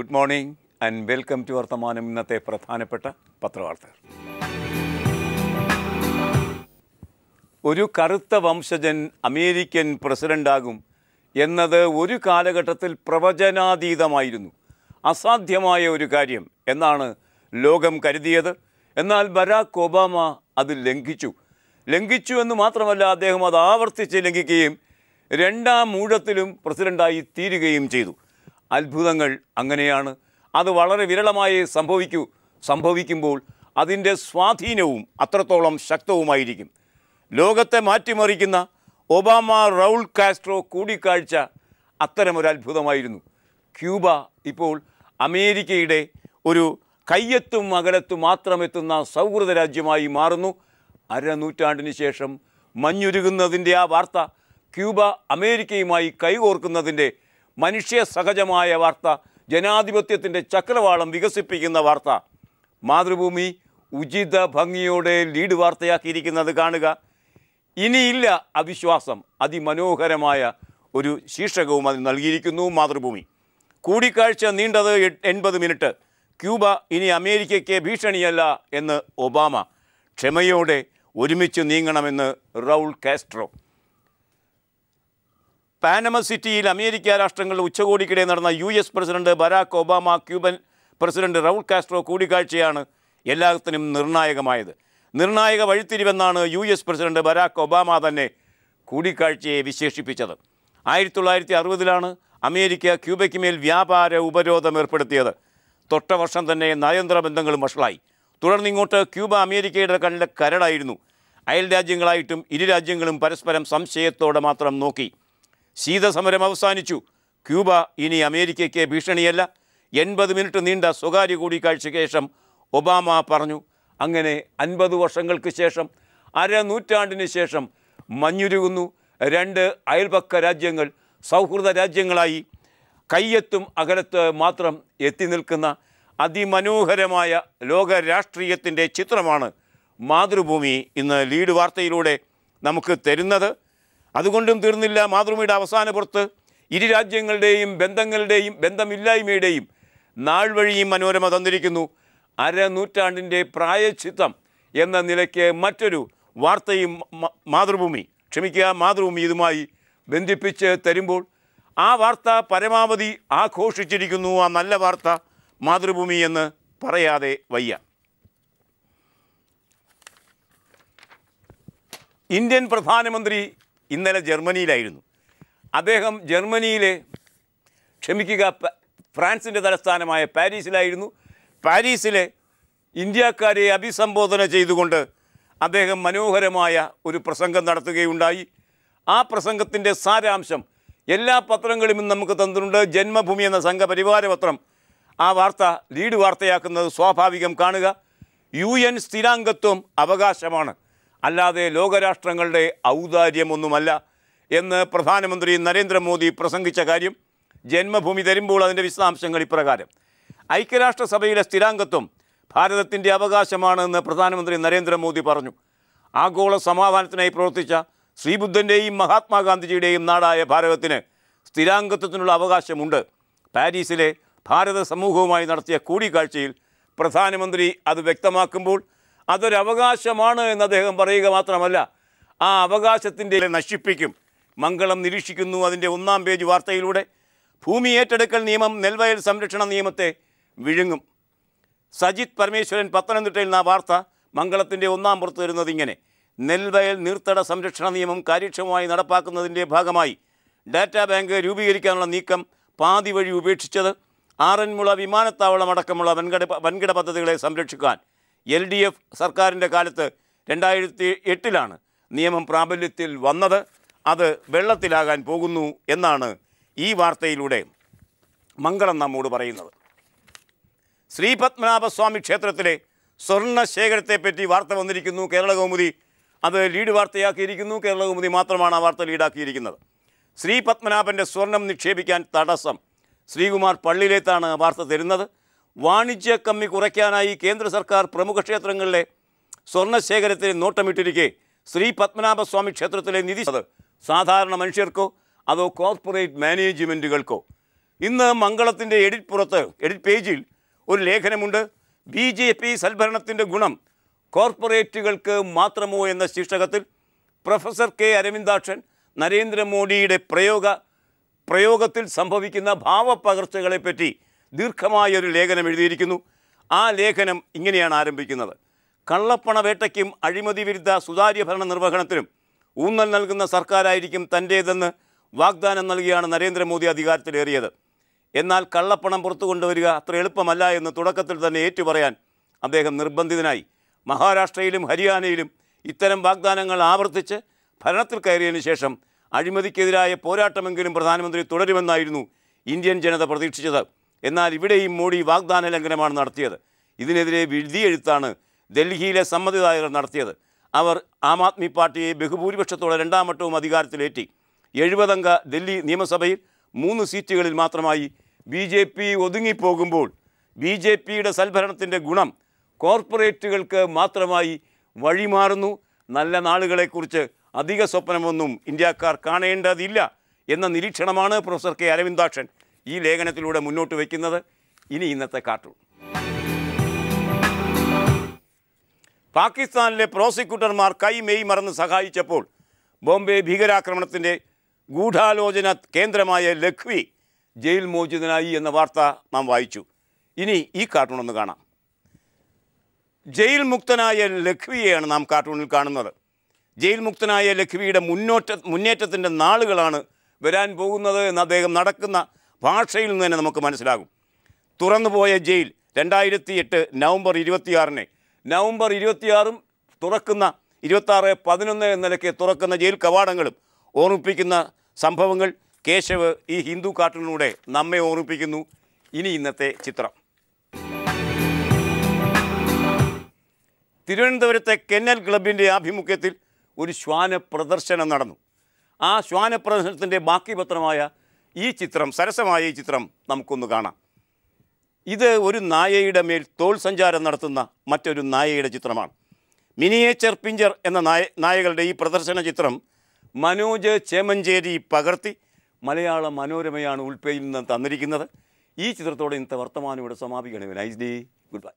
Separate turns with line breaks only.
good morning and welcome to Varthamanam ഇന്നത്തെ പ്രധാനപ്പെട്ട പത്രവാർത്തകൾ ഒരു കറുത്ത വംശജൻ അമേരിക്കൻ പ്രസിഡൻ്റാകും എന്നത് ഒരു കാലഘട്ടത്തിൽ പ്രവചനാതീതമായിരുന്നു അസാധ്യമായ ഒരു കാര്യം എന്നാണ് ലോകം കരുതിയത് എന്നാൽ ബരാക്ക് ഒബാമ അത് ലംഘിച്ചു ലംഘിച്ചു എന്ന് മാത്രമല്ല അദ്ദേഹം അത് ആവർത്തിച്ച് ലംഘിക്കുകയും രണ്ടാം മൂഴത്തിലും പ്രസിഡൻ്റായി തീരുകയും ചെയ്തു അത്ഭുതങ്ങൾ അങ്ങനെയാണ് അത് വളരെ വിരളമായേ സംഭവിക്കൂ സംഭവിക്കുമ്പോൾ അതിൻ്റെ സ്വാധീനവും അത്രത്തോളം ശക്തവുമായിരിക്കും ലോകത്തെ മാറ്റിമറിക്കുന്ന ഒബാമ റൗൾ കാസ്ട്രോ കൂടിക്കാഴ്ച അത്തരമൊരു അത്ഭുതമായിരുന്നു ക്യൂബ ഇപ്പോൾ അമേരിക്കയുടെ ഒരു കയ്യത്തും അകലത്തും മാത്രമെത്തുന്ന സൗഹൃദ രാജ്യമായി മാറുന്നു അരനൂറ്റാണ്ടിന് ശേഷം മഞ്ഞുരുകുന്നതിൻ്റെ ആ വാർത്ത ക്യൂബ അമേരിക്കയുമായി കൈകോർക്കുന്നതിൻ്റെ മനുഷ്യ സഹജമായ വാർത്ത ജനാധിപത്യത്തിൻ്റെ ചക്രവാളം വികസിപ്പിക്കുന്ന വാർത്ത മാതൃഭൂമി ഉചിത ഭംഗിയോടെ ലീഡ് വാർത്തയാക്കിയിരിക്കുന്നത് കാണുക ഇനിയില്ല അവിശ്വാസം അതിമനോഹരമായ ഒരു ശീർഷകവും അതിന് നൽകിയിരിക്കുന്നു മാതൃഭൂമി കൂടിക്കാഴ്ച നീണ്ടത് എൺപത് മിനിറ്റ് ക്യൂബ ഇനി അമേരിക്കയ്ക്ക് ഭീഷണിയല്ല എന്ന് ഒബാമ ക്ഷമയോടെ ഒരുമിച്ച് നീങ്ങണമെന്ന് റൗൾ കാസ്ട്രോ പാനമ സിറ്റിയിൽ അമേരിക്ക രാഷ്ട്രങ്ങളുടെ ഉച്ചകോടിക്കിടെ നടന്ന U S president Barack Obama Cuban president Raul Castro കൂടിക്കാഴ്ചയാണ് എല്ലാത്തിനും നിർണായകമായത് നിർണായക വഴിത്തിരിവെന്നാണ് U S president Barack Obama തന്നെ കൂടിക്കാഴ്ചയെ വിശേഷിപ്പിച്ചത് ആയിരത്തി തൊള്ളായിരത്തി അറുപതിലാണ് അമേരിക്ക ക്യൂബയ്ക്ക് മേൽ വ്യാപാര ഉപരോധം ഏർപ്പെടുത്തിയത് തൊട്ട വർഷം തന്നെ നയതന്ത്ര ബന്ധങ്ങളും വഷളായി തുടർന്ന് ഇങ്ങോട്ട് ക്യൂബ അമേരിക്കയുടെ കണ്ണിലെ കരടായിരുന്നു അയൽ രാജ്യങ്ങളായിട്ടും ഇരു രാജ്യങ്ങളും പരസ്പരം സംശയത്തോടെ മാത്രം നോക്കി ശീതസമരം അവസാനിച്ചു ക്യൂബ ഇനി അമേരിക്കയ്ക്ക് ഭീഷണിയല്ല എൺപത് മിനിറ്റ് നീണ്ട സ്വകാര്യ കൂടിക്കാഴ്ചയ്ക്ക് ശേഷം ഒബാമ പറഞ്ഞു അങ്ങനെ അൻപത് വർഷങ്ങൾക്ക് ശേഷം അര നൂറ്റാണ്ടിന് ശേഷം മഞ്ഞുരുകുന്നു രണ്ട് അയൽപക്ക രാജ്യങ്ങൾ സൗഹൃദ രാജ്യങ്ങളായി കയ്യെത്തും അകലത്ത് മാത്രം എത്തി നിൽക്കുന്ന അതിമനോഹരമായ ലോക രാഷ്ട്രീയത്തിൻ്റെ ചിത്രമാണ് മാതൃഭൂമി ഇന്ന് ലീഡ് വാർത്തയിലൂടെ നമുക്ക് തരുന്നത് അതുകൊണ്ടും തീർന്നില്ല മാതൃഭൂമിയുടെ അവസാന പുറത്ത് ഇരു രാജ്യങ്ങളുടെയും ബന്ധങ്ങളുടെയും ബന്ധമില്ലായ്മയുടെയും നാൾ വഴിയും മനോരമ തന്നിരിക്കുന്നു അരനൂറ്റാണ്ടിൻ്റെ പ്രായച്ചിത്തം എന്ന നിലയ്ക്ക് മറ്റൊരു വാർത്തയും മാതൃഭൂമി ക്ഷമിക്കുക മാതൃഭൂമി ഇതുമായി ബന്ധിപ്പിച്ച് തരുമ്പോൾ ആ വാർത്ത പരമാവധി ആഘോഷിച്ചിരിക്കുന്നു ആ നല്ല വാർത്ത മാതൃഭൂമി എന്ന് പറയാതെ വയ്യ ഇന്ത്യൻ പ്രധാനമന്ത്രി ഇന്നലെ ജർമ്മനിയിലായിരുന്നു അദ്ദേഹം ജർമ്മനിയിലെ ക്ഷമിക്കുക ഫ്രാൻസിൻ്റെ തലസ്ഥാനമായ പാരീസിലായിരുന്നു പാരീസിലെ ഇന്ത്യക്കാരെ അഭിസംബോധന ചെയ്തുകൊണ്ട് അദ്ദേഹം മനോഹരമായ ഒരു പ്രസംഗം നടത്തുകയുണ്ടായി ആ പ്രസംഗത്തിൻ്റെ സാരാംശം എല്ലാ പത്രങ്ങളും നമുക്ക് തന്നിട്ടുണ്ട് ജന്മഭൂമി എന്ന സംഘപരിവാര പത്രം ആ വാർത്ത ലീഡ് വാർത്തയാക്കുന്നത് സ്വാഭാവികം കാണുക യു എൻ സ്ഥിരാംഗത്വം അവകാശമാണ് അല്ലാതെ ലോകരാഷ്ട്രങ്ങളുടെ ഔദാര്യമൊന്നുമല്ല എന്ന് പ്രധാനമന്ത്രി നരേന്ദ്രമോദി പ്രസംഗിച്ച കാര്യം ജന്മഭൂമി തരുമ്പോൾ അതിൻ്റെ വിശദാംശങ്ങൾ ഇപ്രകാരം ഐക്യരാഷ്ട്രസഭയിലെ സ്ഥിരാംഗത്വം ഭാരതത്തിൻ്റെ അവകാശമാണെന്ന് പ്രധാനമന്ത്രി നരേന്ദ്രമോദി പറഞ്ഞു ആഗോള സമാധാനത്തിനായി പ്രവർത്തിച്ച ശ്രീബുദ്ധൻ്റെയും മഹാത്മാഗാന്ധിജിയുടെയും നാടായ ഭാരതത്തിന് സ്ഥിരാംഗത്വത്തിനുള്ള അവകാശമുണ്ട് പാരീസിലെ ഭാരത സമൂഹവുമായി നടത്തിയ കൂടിക്കാഴ്ചയിൽ പ്രധാനമന്ത്രി അത് വ്യക്തമാക്കുമ്പോൾ അതൊരവകാശമാണ് എന്ന് അദ്ദേഹം പറയുക മാത്രമല്ല ആ അവകാശത്തിൻ്റെ നശിപ്പിക്കും മംഗളം നിരീക്ഷിക്കുന്നു അതിൻ്റെ ഒന്നാം പേജ് വാർത്തയിലൂടെ ഭൂമി ഏറ്റെടുക്കൽ നിയമം നെൽവയൽ സംരക്ഷണ നിയമത്തെ വിഴുങ്ങും സജിത് പരമേശ്വരൻ പത്തനംതിട്ടയിൽ നിന്ന് ആ വാർത്ത മംഗളത്തിൻ്റെ ഒന്നാം പുറത്ത് വരുന്നത് ഇങ്ങനെ നെൽവയൽ നീർത്തട സംരക്ഷണ നിയമം കാര്യക്ഷമമായി നടപ്പാക്കുന്നതിൻ്റെ ഭാഗമായി ഡാറ്റാ ബാങ്ക് രൂപീകരിക്കാനുള്ള നീക്കം പാതി വഴി ഉപേക്ഷിച്ചത് ആറന്മുള വിമാനത്താവളം അടക്കമുള്ള വൻകിട വൻകിട പദ്ധതികളെ സംരക്ഷിക്കാൻ എൽ ഡി എഫ് സർക്കാരിൻ്റെ കാലത്ത് രണ്ടായിരത്തി എട്ടിലാണ് നിയമം പ്രാബല്യത്തിൽ വന്നത് അത് വെള്ളത്തിലാകാൻ പോകുന്നു എന്നാണ് ഈ വാർത്തയിലൂടെ മംഗളം നമ്മോട് പറയുന്നത് ശ്രീ ക്ഷേത്രത്തിലെ സ്വർണ്ണ ശേഖരത്തെപ്പറ്റി വാർത്ത വന്നിരിക്കുന്നു കേരള കൗമുദി അത് ലീഡ് വാർത്തയാക്കിയിരിക്കുന്നു കേരള കൗമുദി മാത്രമാണ് ആ വാർത്ത ലീഡാക്കിയിരിക്കുന്നത് ശ്രീ സ്വർണം നിക്ഷേപിക്കാൻ തടസ്സം ശ്രീകുമാർ പള്ളിയിലേത്താണ് വാർത്ത തരുന്നത് വാണിജ്യ കമ്മി കുറയ്ക്കാനായി കേന്ദ്ര സർക്കാർ പ്രമുഖ ക്ഷേത്രങ്ങളിലെ സ്വർണ്ണശേഖരത്തിന് നോട്ടമിട്ടിരിക്കെ ശ്രീ പത്മനാഭസ്വാമി ക്ഷേത്രത്തിലെ നിധി അത് സാധാരണ മനുഷ്യർക്കോ അതോ കോർപ്പറേറ്റ് മാനേജ്മെൻറ്റുകൾക്കോ ഇന്ന് മംഗളത്തിൻ്റെ എഡിറ്റ് പുറത്ത് എഡിറ്റ് പേജിൽ ഒരു ലേഖനമുണ്ട് ബി ജെ പി സൽഭരണത്തിൻ്റെ ഗുണം കോർപ്പറേറ്റുകൾക്ക് മാത്രമോ എന്ന ശീർഷകത്തിൽ പ്രൊഫസർ കെ അരവിന്ദാക്ഷൻ നരേന്ദ്രമോദിയുടെ പ്രയോഗ പ്രയോഗത്തിൽ സംഭവിക്കുന്ന ഭാവപ്പകർച്ചകളെപ്പറ്റി ദീർഘമായ ഒരു ലേഖനം എഴുതിയിരിക്കുന്നു ആ ലേഖനം ഇങ്ങനെയാണ് ആരംഭിക്കുന്നത് കള്ളപ്പണവേട്ടയ്ക്കും അഴിമതി വിരുദ്ധ സുതാര്യ ഭരണ നിർവഹണത്തിനും ഊന്നൽ നൽകുന്ന സർക്കാരായിരിക്കും തൻ്റേതെന്ന് വാഗ്ദാനം നൽകിയാണ് നരേന്ദ്രമോദി അധികാരത്തിലേറിയത് എന്നാൽ കള്ളപ്പണം പുറത്തു കൊണ്ടുവരിക അത്ര എളുപ്പമല്ല എന്ന് തുടക്കത്തിൽ തന്നെ ഏറ്റുപറയാൻ അദ്ദേഹം നിർബന്ധിതനായി മഹാരാഷ്ട്രയിലും ഹരിയാനയിലും ഇത്തരം വാഗ്ദാനങ്ങൾ ആവർത്തിച്ച് ഭരണത്തിൽ കയറിയതിനു ശേഷം അഴിമതിക്കെതിരായ പോരാട്ടമെങ്കിലും പ്രധാനമന്ത്രി തുടരുമെന്നായിരുന്നു ഇന്ത്യൻ ജനത പ്രതീക്ഷിച്ചത് എന്നാൽ ഇവിടെയും മോഡി വാഗ്ദാന ലംഘനമാണ് നടത്തിയത് ഇതിനെതിരെ വിധിയെഴുത്താണ് ഡൽഹിയിലെ സമ്മതിദായകർ നടത്തിയത് അവർ ആം ആദ്മി പാർട്ടിയെ ബഹുഭൂരിപക്ഷത്തോടെ രണ്ടാം വട്ടവും അധികാരത്തിലേറ്റി എഴുപതംഗ ഡൽഹി നിയമസഭയിൽ മൂന്ന് സീറ്റുകളിൽ മാത്രമായി ബി ജെ പി ഒതുങ്ങിപ്പോകുമ്പോൾ ബി ജെ പിയുടെ സൽഭരണത്തിൻ്റെ ഗുണം കോർപ്പറേറ്റുകൾക്ക് മാത്രമായി വഴിമാറുന്നു നല്ല നാളുകളെക്കുറിച്ച് അധിക സ്വപ്നമൊന്നും ഇന്ത്യക്കാർ കാണേണ്ടതില്ല എന്ന നിരീക്ഷണമാണ് പ്രൊഫസർ കെ അരവിന്ദാക്ഷൻ ഈ ലേഖനത്തിലൂടെ മുന്നോട്ട് വയ്ക്കുന്നത് ഇനി ഇന്നത്തെ കാർട്ടൂൺ പാകിസ്ഥാനിലെ പ്രോസിക്യൂട്ടർമാർ കൈ മെയ് മറന്ന് സഹായിച്ചപ്പോൾ ബോംബെ ഭീകരാക്രമണത്തിൻ്റെ ഗൂഢാലോചന കേന്ദ്രമായ ലഖ്വി ജയിൽ മോചിതനായി എന്ന വാർത്ത നാം വായിച്ചു ഇനി ഈ കാർട്ടൂൺ ഒന്ന് കാണാം ജയിൽ മുക്തനായ ലഖ്വിയെയാണ് നാം കാർട്ടൂണിൽ കാണുന്നത് ജയിൽ മുക്തനായ ലഖ്വിയുടെ മുന്നോറ്റ മുന്നേറ്റത്തിൻ്റെ നാളുകളാണ് വരാൻ പോകുന്നത് എന്ന് അദ്ദേഹം നടക്കുന്ന ഭാഷയിൽ നിന്ന് തന്നെ നമുക്ക് മനസ്സിലാകും തുറന്നുപോയ ജയിൽ രണ്ടായിരത്തി എട്ട് നവംബർ ഇരുപത്തിയാറിന് നവംബർ ഇരുപത്തിയാറും തുറക്കുന്ന ഇരുപത്താറ് പതിനൊന്ന് നിലയ്ക്ക് തുറക്കുന്ന ജയിൽ കവാടങ്ങളും ഓർമ്മിപ്പിക്കുന്ന സംഭവങ്ങൾ കേശവ് ഈ ഹിന്ദു കാട്ടിലൂടെ നമ്മെ ഓർമ്മിപ്പിക്കുന്നു ഇനി ഇന്നത്തെ ചിത്രം തിരുവനന്തപുരത്തെ കെന്നൽ ക്ലബിൻ്റെ ആഭിമുഖ്യത്തിൽ ഒരു ശ്വാന പ്രദർശനം നടന്നു ആ ശ്വാന പ്രദർശനത്തിൻ്റെ ബാക്കി പത്രമായ ഈ ചിത്രം സരസമായ ഈ ചിത്രം നമുക്കൊന്ന് കാണാം ഇത് ഒരു നായയുടെ മേൽ തോൾ സഞ്ചാരം നടത്തുന്ന മറ്റൊരു നായയുടെ ചിത്രമാണ് മിനിയേച്ചർ പിഞ്ചർ എന്ന നായ നായകളുടെ ഈ പ്രദർശന ചിത്രം മനോജ് ചേമഞ്ചേരി പകർത്തി മലയാള മനോരമയാണ് ഉൾപ്പയിൽ നിന്ന് തന്നിരിക്കുന്നത് ഈ ചിത്രത്തോടെ ഇന്നത്തെ വർത്തമാനം ഇവിടെ സമാപിക്കണം നൈസ് ഡേ ഗുഡ് ബൈ